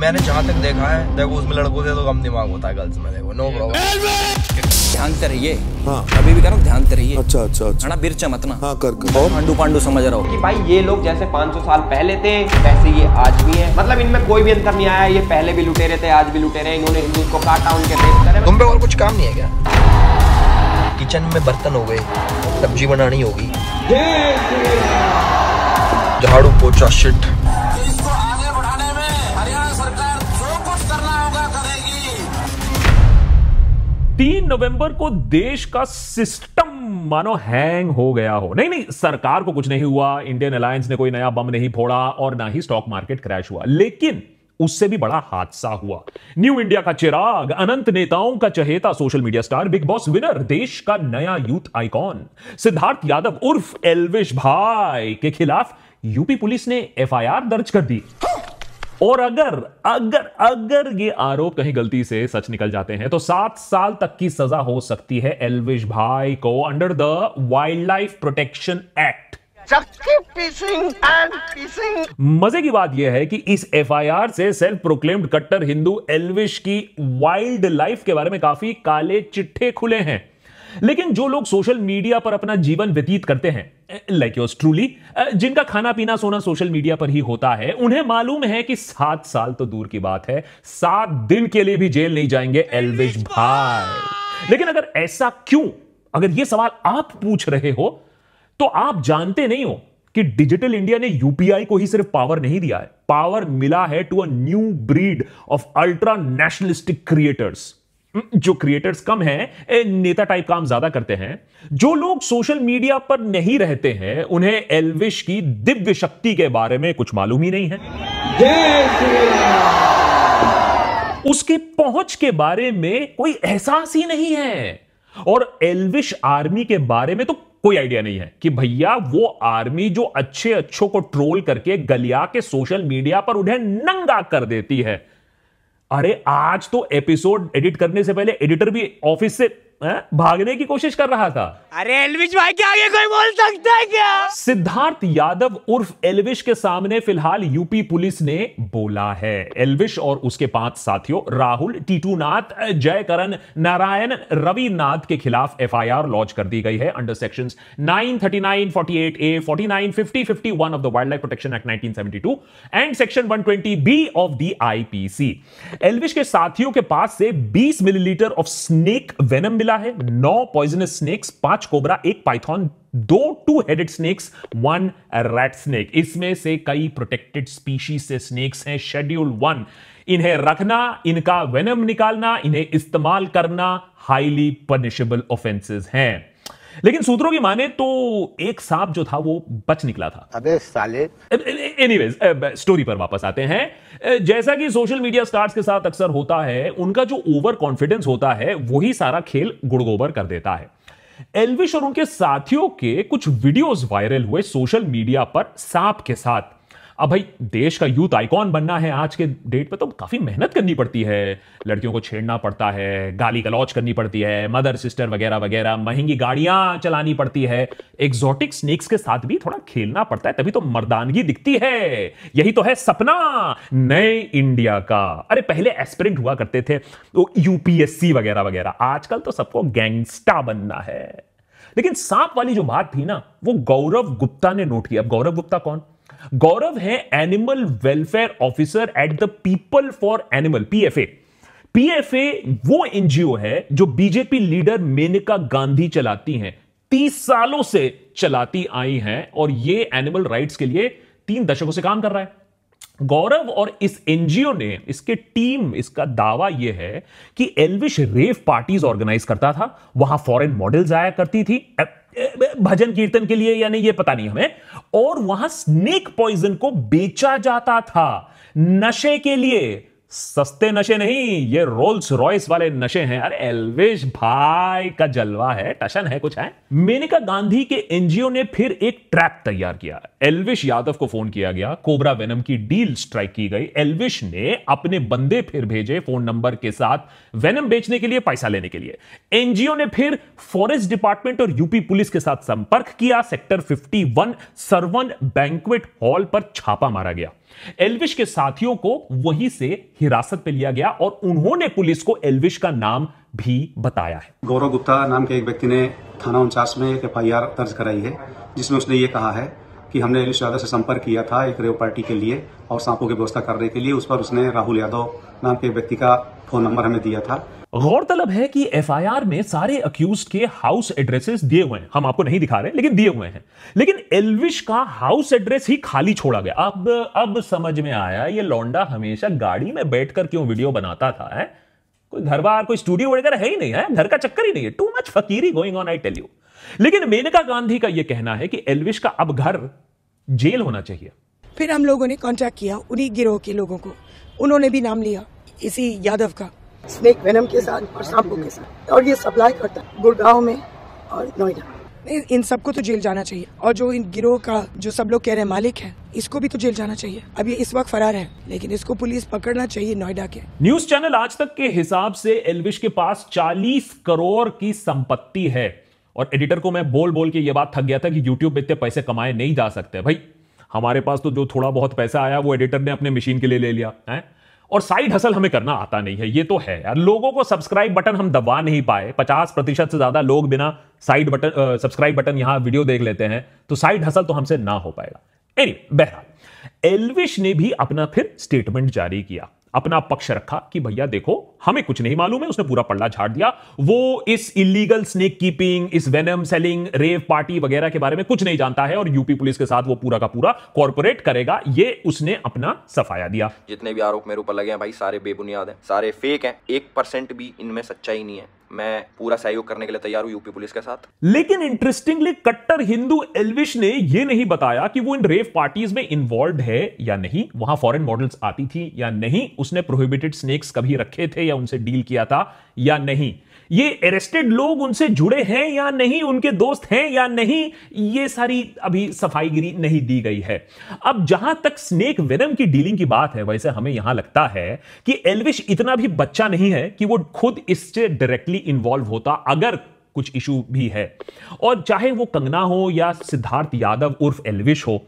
मैंने जहाँ तक देखा है देखो उसमें लड़कों से तो कम दिमाग होता है गर्ल्स में देखो नो प्रॉब्लम ध्यान से रहिए हाँ अभी भी करो ध्यान से रहिए अच्छा अच्छा अच्छा ना बिरचा ना हाँ कर कर और पांडू पांडू समझ रहा हूँ कि भाई ये लोग जैसे 500 साल पहले थे वैसे ये आज भी है मतलब इनमें कोई भी अंतर नहीं आया ये पहले भी लुटे रहे थे आज भी लुटे रहे इन्होंने हिंदू को काटा उनके रेप कर तुम पे और कुछ काम नहीं है क्या किचन में बर्तन हो गए सब्जी बनानी होगी झाड़ू पोछा शिट तीन नवंबर को देश का सिस्टम मानो हैंग हो गया हो नहीं नहीं सरकार को कुछ नहीं हुआ इंडियन अलायंस ने कोई नया बम नहीं फोड़ा और ना ही स्टॉक मार्केट क्रैश हुआ लेकिन उससे भी बड़ा हादसा हुआ न्यू इंडिया का चिराग अनंत नेताओं का चहेता social media star Bigg Boss winner देश का नया यूथ आइकॉन सिद्धार्थ यादव उर्फ एलविश भाई के खिलाफ यूपी पुलिस ने एफआईआर दर्ज कर दी और अगर अगर अगर ये आरोप कहीं गलती से सच निकल जाते हैं तो सात साल तक की सजा हो सकती है एलविश भाई को under the wildlife protection act मजे की बात यह है कि इस एफआईआर से सेल्फ प्रोक्लेम्ड कट्टर हिंदू एलविश की वाइल्ड लाइफ के बारे में काफी काले चिट्ठे खुले हैं लेकिन जो लोग सोशल मीडिया पर अपना जीवन व्यतीत करते हैं लाइक योर्स ट्रूली जिनका खाना पीना सोना सोशल मीडिया पर ही होता है उन्हें मालूम है कि सात साल तो दूर की बात है सात दिन के लिए भी जेल नहीं जाएंगे एलविश भाई लेकिन अगर ऐसा क्यों अगर यह सवाल आप पूछ रहे हो तो आप जानते नहीं हो कि डिजिटल इंडिया ने यूपीआई को ही सिर्फ पावर नहीं दिया है पावर मिला है to a new breed of ultra nationalistic creators जो क्रिएटर्स कम हैं नेता टाइप काम ज्यादा करते हैं जो लोग सोशल मीडिया पर नहीं रहते हैं उन्हें एलविश की दिव्य शक्ति के बारे में कुछ मालूम ही नहीं है उसके पहुंच के बारे में कोई एहसास ही नहीं है और एलविश आर्मी के बारे में तो कोई आइडिया नहीं है कि भैया वो आर्मी जो अच्छे अच्छों को ट्रोल करके गलिया के सोशल मीडिया पर उन्हें नंगा कर देती है अरे आज तो एपिसोड एडिट करने से पहले एडिटर भी ऑफिस से भागने की कोशिश कर रहा था अरे एलविश भाई के आगे कोई बोल सकता है क्या सिद्धार्थ यादव उर्फ एलविश के सामने फिलहाल यूपी पुलिस ने बोला है एलविश और उसके पांच साथियों राहुल टीटू टीटूनाथ जयकरण नारायण रविनाथ के खिलाफ एफआईआर लॉन्च कर दी गई है under section nine nine thirty forty eight A forty nine fifty fifty one of the wildlife protection act nineteen seventy two and section one twenty B of the IPC Elvish के साथियों के पास से बीस millilitre of snake venom मिला है नौ poisonous snacks पांच पांच cobra एक पाइथॉन दो two headed snakes one red snake इसमें से कई प्रोटेक्टेड स्पीशीज से स्नेक्स हैं शेड्यूल वन इन्हें रखना इनका वेनम निकालना इन्हें इस्तेमाल करना हाईली पनिशेबल ऑफेंसेस हैं लेकिन सूत्रों की माने तो एक सांप जो था वो बच निकला था अबे साले एनीवेज स्टोरी पर वापस आते हैं जैसा कि सोशल मीडिया स्टार्स के साथ अक्सर होता है उनका जो ओवर कॉन्फिडेंस होता है वही सारा खेल गुड़गोबर कर देता है एल्विश और उनके साथियों के कुछ वीडियोस वायरल हुए सोशल मीडिया पर सांप के साथ अब भाई देश का यूथ आइकॉन बनना है आज के डेट पे तो काफ़ी मेहनत करनी पड़ती है लड़कियों को छेड़ना पड़ता है गाली गलौच करनी पड़ती है मदर सिस्टर वगैरह वगैरह महंगी गाड़ियां चलानी पड़ती है एग्जॉटिक स्नेक्स के साथ भी थोड़ा खेलना पड़ता है तभी तो मर्दानगी दिखती है यही तो है सपना नए इंडिया का अरे पहले एस्पिरेंट हुआ करते थे तो यूपीएससी वगैरह वगैरह आजकल तो सबको गैंगस्टा बनना है लेकिन सांप वाली जो बात थी ना वो गौरव गुप्ता ने नोट किया अब गौरव गुप्ता कौन गौरव है animal welfare officer at the people for animal PFA PFA वो एनजीओ है जो बीजेपी लीडर मेनका गांधी चलाती हैं तीस सालों से चलाती आई हैं और ये एनिमल राइट्स के लिए तीन दशकों से काम कर रहा है गौरव और इस एनजीओ ने इसके टीम इसका दावा यह है कि एलविश रेव पार्टीज ऑर्गेनाइज करता था वहां फॉरेन मॉडल्स आया करती थी भजन कीर्तन के लिए या नहीं पता नहीं हमें और वहां स्नेक पॉइजन को बेचा जाता था नशे के लिए सस्ते नशे नहीं ये रोल्स रॉयस वाले नशे हैं अरे एलवेश भाई का जलवा है टशन है कुछ है मेनिका गांधी के एनजीओ ने फिर एक ट्रैप तैयार किया एलविश यादव को फोन किया गया कोबरा वेनम की डील स्ट्राइक की गई एलविश ने अपने बंदे फिर भेजे फोन नंबर के साथ वेनम बेचने के लिए पैसा लेने के लिए एनजीओ ने फिर फॉरेस्ट डिपार्टमेंट और यूपी पुलिस के साथ संपर्क किया sector fifty seven banquet hall पर छापा मारा गया एल्विश के साथियों को वहीं से हिरासत पे लिया गया और उन्होंने पुलिस को एल्विश का नाम भी बताया है गौरव गुप्ता नाम के एक व्यक्ति ने थाना उनचास में एक एफ दर्ज कराई है जिसमें उसने ये कहा है कि हमने एलिश यादव से संपर्क किया था एक रेव पार्टी के लिए और सांपों की व्यवस्था करने के लिए उस पर उसने राहुल यादव नाम के व्यक्ति का फोन नंबर हमें दिया था गौरतलब है कि एफआईआर में सारे अक्यूज के हाउस एड्रेसेस दिए हुए हैं हम आपको नहीं दिखा रहे लेकिन दिए हुए हैं लेकिन एलविश का हाउस एड्रेस ही खाली छोड़ा गया अब अब समझ में आया ये लौंडा हमेशा गाड़ी में बैठकर क्यों वीडियो बनाता था है? कोई घर बार कोई स्टूडियो वगैरह है ही नहीं है घर का चक्कर ही नहीं है टू मच फकीरी going on I tell you लेकिन मेनका गांधी का यह कहना है कि एलविश का अब घर जेल होना चाहिए फिर हम लोगों ने कॉन्टेक्ट किया उन्हीं गिरोह के लोगों को उन्होंने भी नाम लिया इसी यादव का स्नेक वेनम के साथ और सांपों के साथ और ये सप्लाई करता है गुड़गांव में और नोएडा इन सबको तो जेल जाना चाहिए और जो इन गिरोह का जो सब लोग कह रहे हैं मालिक है इसको भी तो जेल जाना चाहिए अब ये इस वक्त फरार है लेकिन इसको पुलिस पकड़ना चाहिए नोएडा के न्यूज चैनल आज तक के हिसाब से एलविश के पास 40 करोड़ की संपत्ति है और एडिटर को मैं बोल बोल के ये बात थक गया था कि यूट्यूब इतने पैसे कमाए नहीं जा सकते भाई हमारे पास तो जो थोड़ा बहुत पैसा आया वो एडिटर ने अपने मशीन के लिए ले लिया है और साइड हसल हमें करना आता नहीं है ये तो है यार लोगों को सब्सक्राइब बटन हम दबा नहीं पाए पचास प्रतिशत से ज्यादा लोग बिना साइड बटन सब्सक्राइब बटन यहां वीडियो देख लेते हैं तो साइड हसल तो हमसे ना हो पाएगा एनी anyway, बहरहाल एलविश ने भी अपना फिर स्टेटमेंट जारी किया अपना पक्ष रखा कि भैया देखो हमें कुछ नहीं मालूम है उसने पूरा पल्ला झाड़ दिया वो इस इलीगल स्नेक कीपिंग इस वेनम सेलिंग रेव पार्टी वगैरह के बारे में कुछ नहीं जानता है और यूपी पुलिस के साथ वो पूरा का पूरा कॉर्पोरेट करेगा ये उसने अपना सफाया दिया जितने भी आरोप मेरे ऊपर लगे हैं भाई सारे बेबुनियाद हैं सारे फेक हैं एक परसेंट भी इनमें सच्चाई नहीं है मैं पूरा सहयोग करने के लिए तैयार हूं यूपी पुलिस के साथ लेकिन इंटरेस्टिंगली कट्टर हिंदू एलविश ने यह नहीं बताया कि वो इन रेव पार्टीज में इन्वॉल्व है या नहीं वहां फॉरेन मॉडल्स आती थी या नहीं उसने प्रोहिबिटेड स्नेक्स कभी रखे थे या उनसे डील किया था या नहीं ये अरेस्टेड लोग उनसे जुड़े हैं या नहीं उनके दोस्त हैं या नहीं ये सारी अभी सफाईगिरी नहीं दी गई है अब जहां तक स्नेक वेनम की डीलिंग की बात है वैसे हमें यहां लगता है कि एलविश इतना भी बच्चा नहीं है कि वो खुद इससे डायरेक्टली इन्वॉल्व होता अगर कुछ इशू भी है और चाहे वो कंगना हो या सिद्धार्थ यादव उर्फ एलविश हो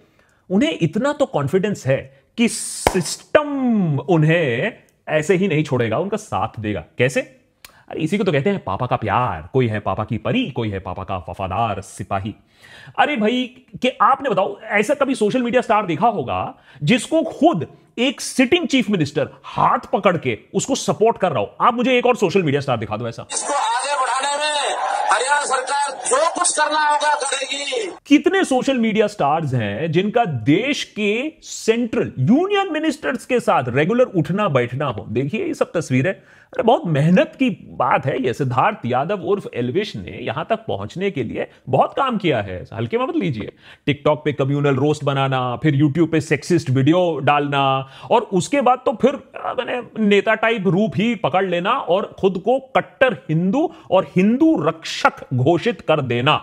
उन्हें इतना तो कॉन्फिडेंस है कि सिस्टम उन्हें ऐसे ही नहीं छोड़ेगा उनका साथ देगा कैसे इसी को तो कहते हैं पापा का प्यार कोई है पापा की परी कोई है पापा का वफादार सिपाही अरे भाई कि आपने बताओ ऐसा कभी सोशल मीडिया स्टार देखा होगा जिसको खुद एक सिटिंग चीफ मिनिस्टर हाथ पकड़ के उसको सपोर्ट कर रहा हो आप मुझे एक और सोशल मीडिया स्टार दिखा दो ऐसा इसको आगे बढ़ाने में हरियाणा सरकार जो कुछ करना होगा करेगी कितने सोशल मीडिया स्टार्स हैं जिनका देश के सेंट्रल यूनियन मिनिस्टर्स के साथ रेगुलर उठना बैठना हो देखिए ये सब तस्वीरें अरे बहुत मेहनत की बात है ये सिद्धार्थ यादव उर्फ एलविश ने यहां तक पहुंचने के लिए बहुत काम किया है हल्के में मत लीजिए टिकटॉक पे कम्युनल रोस्ट बनाना फिर यूट्यूब पे सेक्सिस्ट वीडियो डालना और उसके बाद तो फिर मैंने नेता टाइप रूप ही पकड़ लेना और खुद को कट्टर हिंदू और हिंदू रक्षक घोषित कर देना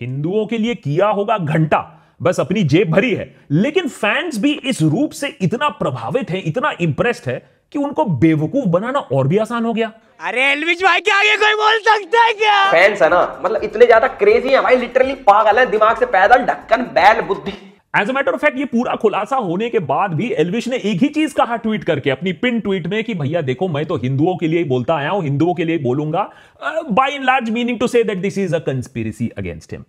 हिंदुओं के लिए किया होगा घंटा बस अपनी जेब भरी है लेकिन फैंस भी इस रूप से इतना प्रभावित है इतना इंप्रेस्ड है कि उनको बेवकूफ बनाना और भी आसान हो गया अरे एलविश भाई के आगे कोई बोल सकता है क्या फैंस है ना मतलब इतने ज्यादा क्रेजी है भाई लिटरली पागल है दिमाग से पैदल ढक्कन बैल बुद्धि as a matter of fact ये पूरा खुलासा होने के बाद भी एलविश ने एक ही चीज कहा ट्वीट करके अपनी पिन ट्वीट में कि भैया देखो मैं तो हिंदुओं के लिए ही बोलता आया हूं हिंदुओं के लिए बोलूंगा by in large meaning to say that this is a conspiracy against him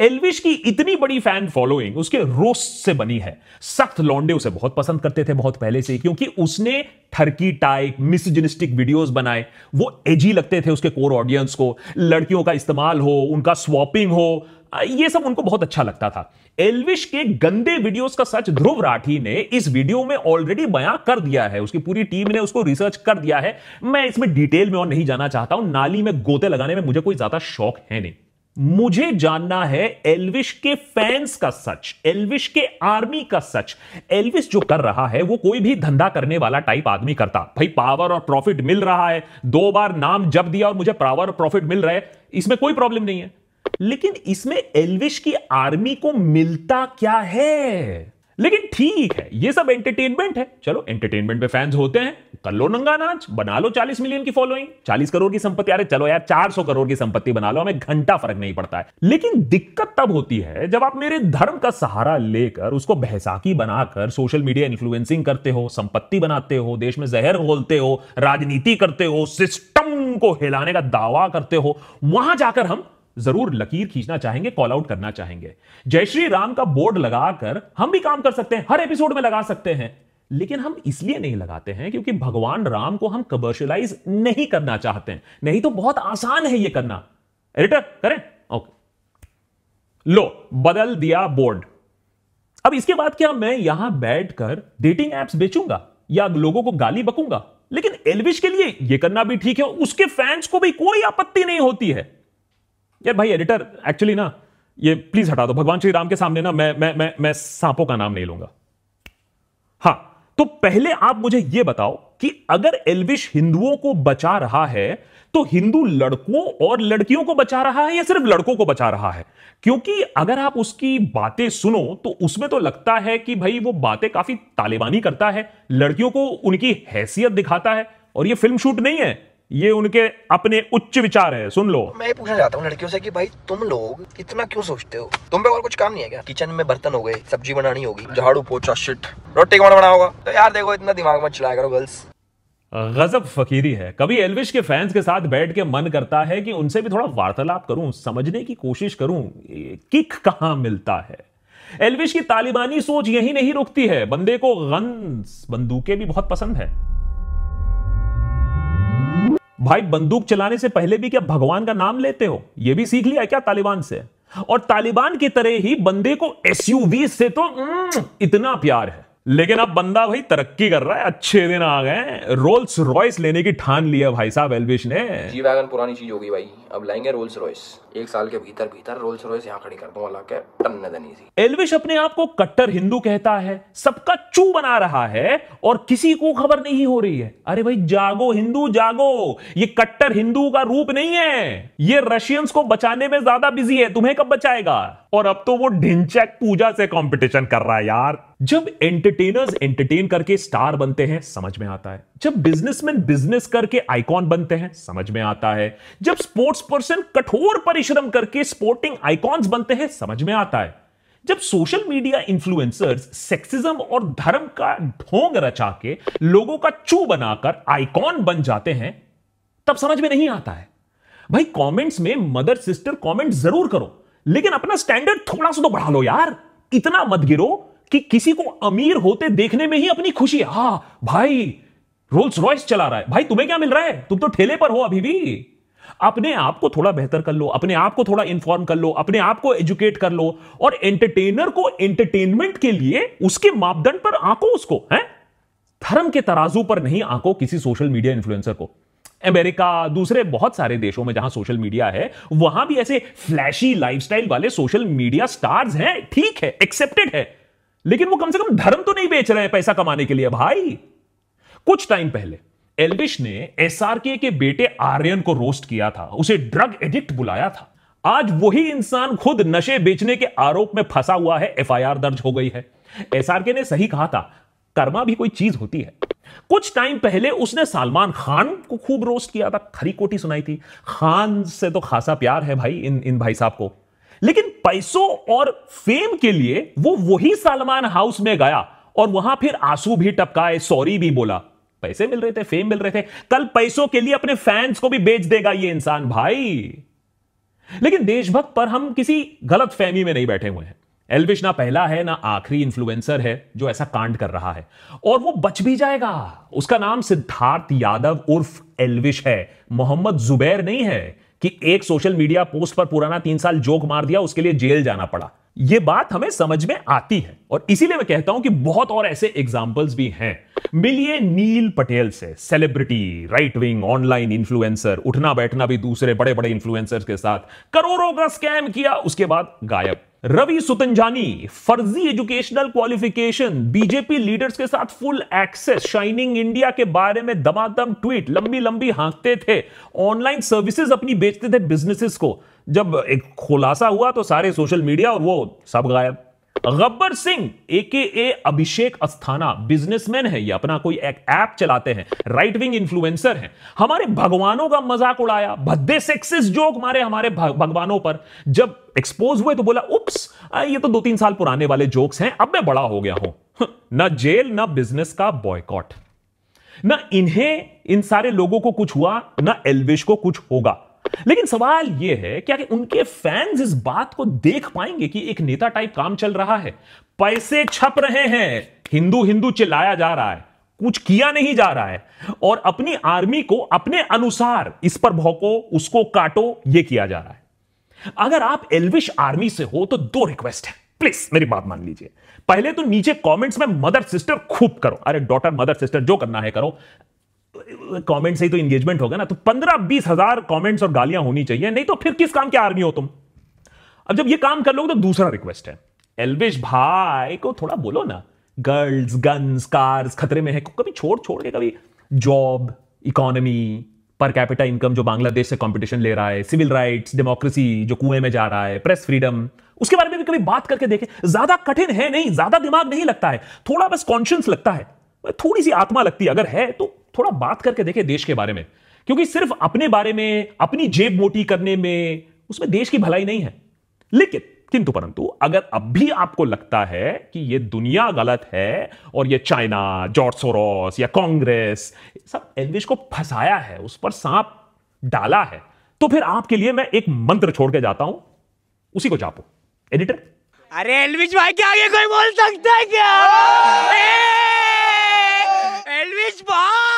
Elvish की इतनी बड़ी फैन फॉलोइंग उसके रोस्ट से बनी है सख्त लौंडे उसे बहुत पसंद करते थे बहुत पहले से क्योंकि उसने ठरकी टाइप मिसजिनिस्टिक वीडियोस बनाए वो एजी लगते थे उसके कोर ऑडियंस को लड़कियों का इस्तेमाल हो उनका स्वॉपिंग हो ये सब उनको बहुत अच्छा लगता था एलविश के गंदे वीडियोस का सच ध्रुव राठी ने इस वीडियो में ऑलरेडी बयां कर दिया है उसकी पूरी टीम ने उसको रिसर्च कर दिया है मैं इसमें डिटेल में और नहीं जाना चाहता हूं नाली में गोते लगाने में मुझे कोई ज्यादा शौक है नहीं मुझे जानना है एल्विश के फैंस का सच एल्विश के आर्मी का सच एल्विश जो कर रहा है वो कोई भी धंधा करने वाला टाइप आदमी करता भाई पावर और प्रॉफिट मिल रहा है दो बार नाम जब दिया और मुझे पावर और प्रॉफिट मिल रहा है इसमें कोई प्रॉब्लम नहीं है लेकिन इसमें एल्विश की आर्मी को मिलता क्या है लेकिन ठीक है ये सब एंटरटेनमेंट है चलो एंटरटेनमेंट में फैंस होते हैं कर लो नंगा नाच बना लो 40 मिलियन की फॉलोइंग 40 करोड़ की संपत्ति अरे चलो यार 400 करोड़ की संपत्ति बना लो हमें घंटा फर्क नहीं पड़ता है लेकिन दिक्कत तब होती है जब आप मेरे धर्म का सहारा लेकर उसको बहसाकी बनाकर सोशल मीडिया इन्फ्लुएंसिंग करते हो संपत्ति बनाते हो देश में जहर घोलते हो राजनीति करते हो सिस्टम को हिलाने का दावा करते हो वहां जाकर हम जरूर लकीर खींचना चाहेंगे कॉल आउट करना चाहेंगे जय श्री राम का बोर्ड लगाकर हम भी काम कर सकते हैं हर एपिसोड में लगा सकते हैं लेकिन हम इसलिए नहीं लगाते हैं क्योंकि भगवान राम को हम कमर्शलाइज नहीं करना चाहते हैं नहीं तो बहुत आसान है ये करना एडिटर करें ओके लो बदल दिया बोर्ड अब इसके बाद क्या मैं यहां बैठकर डेटिंग एप्स बेचूंगा या लोगों को गाली बकूंगा लेकिन एलविश के लिए यह करना भी ठीक है उसके फैंस को भी कोई आपत्ति नहीं होती है यार भाई एडिटर एक्चुअली ना ये प्लीज हटा दो भगवान श्री राम के सामने ना मैं मैं मैं मैं सांपों का नाम नहीं लूंगा हाँ तो पहले आप मुझे यह बताओ कि अगर एल्विश हिंदुओं को बचा रहा है तो हिंदू लड़कों और लड़कियों को बचा रहा है या सिर्फ लड़कों को बचा रहा है क्योंकि अगर आप उसकी बातें सुनो तो उसमें तो लगता है कि भाई वो बातें काफी तालिबानी करता है लड़कियों को उनकी हैसियत दिखाता है और ये फिल्म शूट नहीं है ये उनके अपने उच्च विचार है सुन लो मैं ये पूछना चाहता हूँ लड़कियों से कि भाई तुम लोग इतना क्यों सोचते हो तुम पे और कुछ काम नहीं है क्या किचन में बर्तन हो गए सब्जी बनानी होगी झाड़ू पोछा शिट रोटी कौन बना होगा तो यार देखो इतना दिमाग मत चलाया करो गर्ल्स गजब फकीरी है कभी एलविश के फैंस के साथ बैठ के मन करता है कि उनसे भी थोड़ा वार्तालाप करूं समझने की कोशिश करूं किक कहां मिलता है एलविश की तालिबानी सोच यही नहीं रुकती है बंदे को गन बंदूकें भी बहुत पसंद है भाई बंदूक चलाने से पहले भी क्या भगवान का नाम लेते हो यह भी सीख लिया क्या तालिबान से और तालिबान की तरह ही बंदे को एसयूवी से तो इतना प्यार है लेकिन अब बंदा भाई तरक्की कर रहा है अच्छे दिन आ गए रोल्स रॉयस लेने की ठान लिया भाई साहब एलविश ने जी वैगन पुरानी चीज होगी भाई अब लाएंगे रोल्स रॉयस एक साल के भीतर भीतर रोल्स रॉयस यहाँ खड़ी कर दूं एलविश अपने आप को कट्टर हिंदू कहता है सबका चू बना रहा है और किसी को खबर नहीं हो रही है अरे भाई जागो हिंदू जागो ये कट्टर हिंदू का रूप नहीं है ये रशियंस को बचाने में ज्यादा बिजी है तुम्हें कब बचाएगा और अब तो वो ढिंचैक पूजा से कॉम्पिटिशन कर रहा है यार जब एंटरटेनर्स एंटरटेन करके स्टार बनते हैं समझ में आता है जब बिजनेसमैन बिजनेस करके आइकॉन बनते हैं समझ में आता है जब स्पोर्ट्स पर्सन कठोर परिश्रम करके स्पोर्टिंग आइकॉन्स बनते हैं समझ में आता है जब सोशल मीडिया इन्फ्लुएंसर्स सेक्सिज्म और धर्म का ढोंग रचा के लोगों का चू बनाकर आइकॉन बन जाते हैं तब समझ में नहीं आता है भाई कमेंट्स में मदर सिस्टर कमेंट जरूर करो लेकिन अपना स्टैंडर्ड थोड़ा सा तो बढ़ा लो यार इतना मत गिरो कि किसी को अमीर होते देखने में ही अपनी खुशी हा भाई रोल्स रॉयस चला रहा है भाई तुम्हें क्या मिल रहा है तुम तो ठेले पर हो अभी भी अपने आप को थोड़ा बेहतर कर लो अपने आप को थोड़ा इन्फॉर्म कर लो अपने आप को एजुकेट कर लो और एंटरटेनर को एंटरटेनमेंट के लिए उसके मापदंड पर आंको उसको है धर्म के तराजू पर नहीं आंको किसी सोशल मीडिया इन्फ्लुएंसर को अमेरिका दूसरे बहुत सारे देशों में जहां सोशल मीडिया है वहां भी ऐसे फ्लैशी लाइफस्टाइल वाले सोशल मीडिया स्टार्स हैं ठीक है एक्सेप्टेड है लेकिन वो कम से कम धर्म तो नहीं बेच रहे हैं पैसा कमाने के लिए भाई कुछ टाइम पहले एलबिश ने एसआरके के बेटे आर्यन को रोस्ट किया था उसे ड्रग एडिक्ट बुलाया था आज वही इंसान खुद नशे बेचने के आरोप में फंसा हुआ है एफआईआर दर्ज हो गई है एसआरके ने सही कहा था कर्मा भी कोई चीज होती है कुछ टाइम पहले उसने सलमान खान को खूब रोस्ट किया था खरी कोटी सुनाई थी खान से तो खासा प्यार है भाई इन इन भाई साहब को लेकिन पैसों और फेम के लिए वो वही सलमान हाउस में गया और वहां फिर आंसू भी टपकाए सॉरी भी बोला पैसे मिल रहे थे फेम मिल रहे थे कल पैसों के लिए अपने फैंस को भी बेच देगा ये इंसान भाई लेकिन देशभक्त पर हम किसी गलत फहमी में नहीं बैठे हुए हैं एलविश ना पहला है ना आखिरी इन्फ्लुएंसर है जो ऐसा कांड कर रहा है और वो बच भी जाएगा उसका नाम सिद्धार्थ यादव उर्फ एल्विश है मोहम्मद जुबैर नहीं है कि एक सोशल मीडिया पोस्ट पर पुराना तीन साल जोक मार दिया उसके लिए जेल जाना पड़ा ये बात हमें समझ में आती है और इसीलिए मैं कहता हूं कि बहुत और ऐसे एग्जाम्पल्स भी हैं मिलिए नील पटेल से celebrity right wing online influencer उठना बैठना भी दूसरे बड़े बड़े इन्फ्लुएंसर्स के साथ करोड़ों का स्कैम किया उसके बाद गायब रवि सुतंजानी फर्जी एजुकेशनल क्वालिफिकेशन बीजेपी लीडर्स के साथ फुल एक्सेस शाइनिंग इंडिया के बारे में दमादम ट्वीट लंबी लंबी हाँकते थे ऑनलाइन सर्विसेज अपनी बेचते थे बिजनेसेस को जब एक खुलासा हुआ तो सारे सोशल मीडिया और वो सब गायब गब्बर सिंह के ए अभिषेक अस्थाना बिजनेसमैन है ये अपना कोई एक ऐप चलाते हैं राइट विंग इन्फ्लुएंसर हैं हमारे भगवानों का मजाक उड़ाया भद्दे सेक्सिस जोक मारे हमारे भगवानों पर जब एक्सपोज हुए तो बोला उप्स ये तो दो तीन साल पुराने वाले जोक्स हैं अब मैं बड़ा हो गया हूं ना जेल ना बिजनेस का बॉयकॉट ना इन्हें इन सारे लोगों को कुछ हुआ ना एलविश को कुछ होगा लेकिन सवाल यह है क्या कि उनके फैंस इस बात को देख पाएंगे कि एक नेता टाइप काम चल रहा है पैसे छप रहे हैं हिंदू हिंदू चिल्लाया जा रहा है कुछ किया नहीं जा रहा है और अपनी आर्मी को अपने अनुसार इस पर भौको उसको काटो यह किया जा रहा है अगर आप एलविश आर्मी से हो तो दो रिक्वेस्ट है प्लीज मेरी बात मान लीजिए पहले तो नीचे कमेंट्स में मदर सिस्टर खूब करो अरे डॉटर मदर सिस्टर जो करना है करो कमेंट से ही तो एंगेजमेंट होगा ना तो पंद्रह बीस हजार कॉमेंट्स और गालियां होनी चाहिए नहीं तो फिर किस काम के आर्मी हो तुम अब जब ये काम कर लोगे तो दूसरा रिक्वेस्ट है एलविश भाई को थोड़ा बोलो ना गर्ल्स गन्स कार्स खतरे में है कभी छोड़ छोड़ के कभी job economy per capita income जो बांग्लादेश से कंपटीशन ले रहा है सिविल राइट्स डेमोक्रेसी जो कुएं में जा रहा है प्रेस फ्रीडम उसके बारे में भी कभी बात करके देखें ज्यादा कठिन है नहीं ज्यादा दिमाग नहीं लगता है थोड़ा बस कॉन्शियस लगता है थोड़ी सी आत्मा लगती है अगर है तो थोड़ा बात करके देखें देश के बारे में क्योंकि सिर्फ अपने बारे में अपनी जेब मोटी करने में उसमें देश की भलाई नहीं है लेकिन किंतु परंतु अगर अब भी आपको लगता है कि यह दुनिया गलत है और यह चाइना जॉर्ज सोरोस या कांग्रेस सब एलविश को फंसाया है उस पर सांप डाला है तो फिर आपके लिए मैं एक मंत्र छोड़ के जाता हूं उसी को जापो एडिटर अरे एलविश भाई क्या आगे कोई बोल सकता है क्या एलविश भाई